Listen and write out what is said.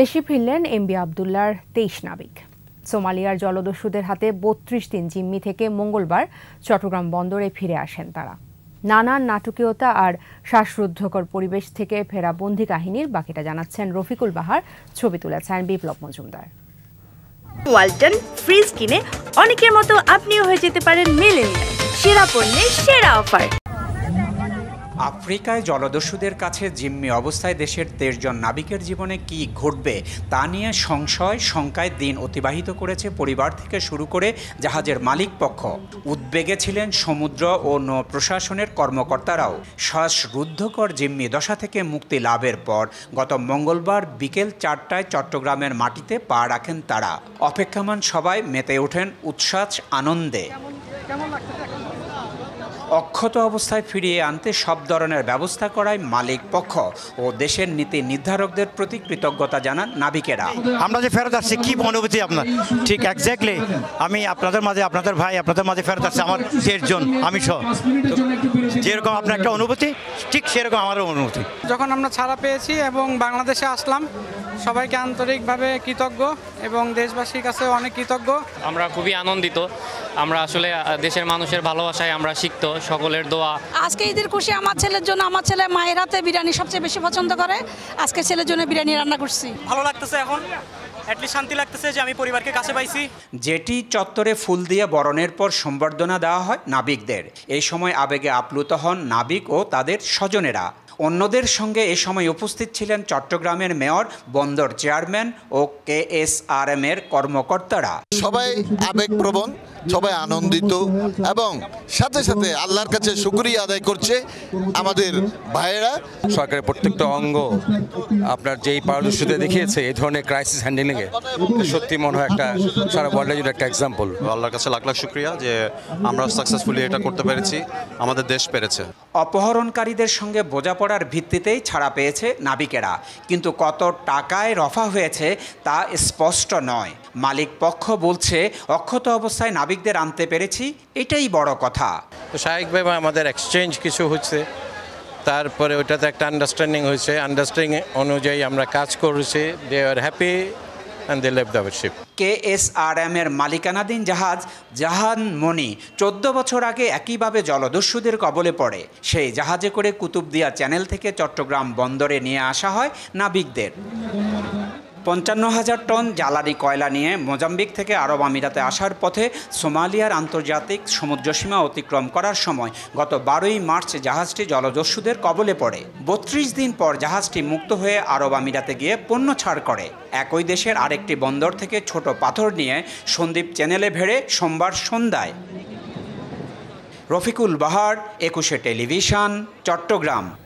দেশে ফিরলেন এমবি আবদুল্লার তেইশ নাবিক সোমালিয়ার জলদস্যুদের হাতে বত্রিশ দিন জিম্মি থেকে মঙ্গলবার চট্টগ্রাম বন্দরে ফিরে আসেন তারা নানান নাটকীয়তা আর শ্বাসরুদ্ধকর পরিবেশ থেকে ফেরা বন্দি কাহিনীর বাকিটা জানাচ্ছেন রফিকুল বাহার ছবি তুলেছেন বিপ্লব মজুমদার ওয়ালটন ফ্রিজ কিনে অনেকের মতো আপনিও হয়ে যেতে পারেন মেলেনিয়া সেরা পণ্যের সেরা অফার আফ্রিকায় জলদস্যুদের কাছে জিম্মি অবস্থায় দেশের তেরজন নাবিকের জীবনে কি ঘটবে তা নিয়ে সংশয় শঙ্কায় দিন অতিবাহিত করেছে পরিবার থেকে শুরু করে জাহাজের মালিক পক্ষ উদ্বেগে ছিলেন সমুদ্র ও নৌ প্রশাসনের কর্মকর্তারাও শ্বাসরুদ্ধকর জিম্মি দশা থেকে মুক্তি লাভের পর গত মঙ্গলবার বিকেল চারটায় চট্টগ্রামের মাটিতে পা রাখেন তারা অপেক্ষামান সবাই মেতে ওঠেন উৎসাহ আনন্দে কেমন লাগছে অক্ষত অবস্থায় ফিরিয়ে আনতে সব ধরনের ব্যবস্থা করায় মালিক পক্ষ ও দেশের নীতি নির্ধারকদের প্রতি কৃতজ্ঞতা জানান নাবিকেরা আমরা যে ফেরত আসছি কী অনুভূতি আপনার ঠিক একজ্যাক্টলি আমি আপনাদের মাঝে আপনাদের ভাই আপনাদের মাঝে ফেরত আসছে আমার দেশজন আমি সহ যেরকম আপনার একটা অনুভূতি ঠিক সেরকম আমারও অনুভূতি যখন আমরা ছাড়া পেয়েছি এবং বাংলাদেশে আসলাম সবাইকে আন্তরিকভাবে কৃতজ্ঞ এবং দেশবাসীর কাছে অনেক কৃতজ্ঞ আমরা খুবই আনন্দিত আমরা আসলে দেশের মানুষের ভালোবাসায় আমরা শিখত সকলের দোয়া আজকে ঈদের খুশি আমার ছেলের জন্য আমার ছেলে মায়ের হাতে বিরিয়ানি সবচেয়ে বেশি পছন্দ করে আজকে ছেলের জন্য বিরিয়ানি রান্না করছি ভালো লাগতেছে এখন শান্তি লাগতেছে যে আমি পরিবারকে কাছে পাইছি যেটি চত্বরে ফুল দিয়ে বরণের পর সম্বর্ধনা দেওয়া হয় নাবিকদের এই সময় আবেগে আপ্লুত হন নাবিক ও তাদের স্বজনেরা অন্যদের সঙ্গে এ সময় উপস্থিত ছিলেন চট্টগ্রামের মেয়র বন্দর চেয়ারম্যান ও কে এস আর এম এর কর্মকর্তারা সবাই আবেগপ্রবণ সবাই আনন্দিত এবং সাথে সাথে আল্লাহর কাছে শুক্রিয়া আদায় করছে আমাদের ভাইয়েরা সরকারের প্রত্যেকটা অঙ্গ আপনার যেই পারদর্শিতা দেখিয়েছে এই ধরনের ক্রাইসিস হ্যান্ডেলিংয়ে সত্যি মনে হয় একটা সারা ওয়ার্ল্ডের জন্য একটা এক্সাম্পল আল্লাহর কাছে লাখ লাখ শুক্রিয়া যে আমরা সাকসেসফুলি এটা করতে পেরেছি আমাদের দেশ পেরেছে অপহরণকারীদের সঙ্গে বোঝাপড়া করার ভিত্তিতেই ছাড়া পেয়েছে নাবিকেরা কিন্তু কত টাকায় রফা হয়েছে তা স্পষ্ট নয় মালিক পক্ষ বলছে অক্ষত অবস্থায় নাবিকদের আনতে পেরেছি এটাই বড় কথা তো আমাদের এক্সচেঞ্জ কিছু হচ্ছে তারপরে ওইটাতে একটা আন্ডারস্ট্যান্ডিং হয়েছে আন্ডারস্ট্যান্ডিং অনুযায়ী আমরা কাজ করেছি they are happy and they left our ship. KSRM এর মালিকানাধীন জাহাজ জাহান মনি চোদ্দ বছর আগে একইভাবে জলদস্যুদের কবলে পড়ে সেই জাহাজে করে কুতুবদিয়া চ্যানেল থেকে চট্টগ্রাম বন্দরে নিয়ে আসা হয় নাবিকদের পঞ্চান্ন হাজার টন জ্বালানি কয়লা নিয়ে মোজাম্বিক থেকে আরব আমিরাতে আসার পথে সোমালিয়ার আন্তর্জাতিক সমুদ্রসীমা অতিক্রম করার সময় গত বারোই মার্চ জাহাজটি জলদস্যুদের কবলে পড়ে বত্রিশ দিন পর জাহাজটি মুক্ত হয়ে আরব আমিরাতে গিয়ে পণ্য ছাড় করে একই দেশের আরেকটি বন্দর থেকে ছোট পাথর নিয়ে সন্দ্বীপ চ্যানেলে ভেড়ে সোমবার সন্ধ্যায় রফিকুল বাহার একুশে টেলিভিশন চট্টগ্রাম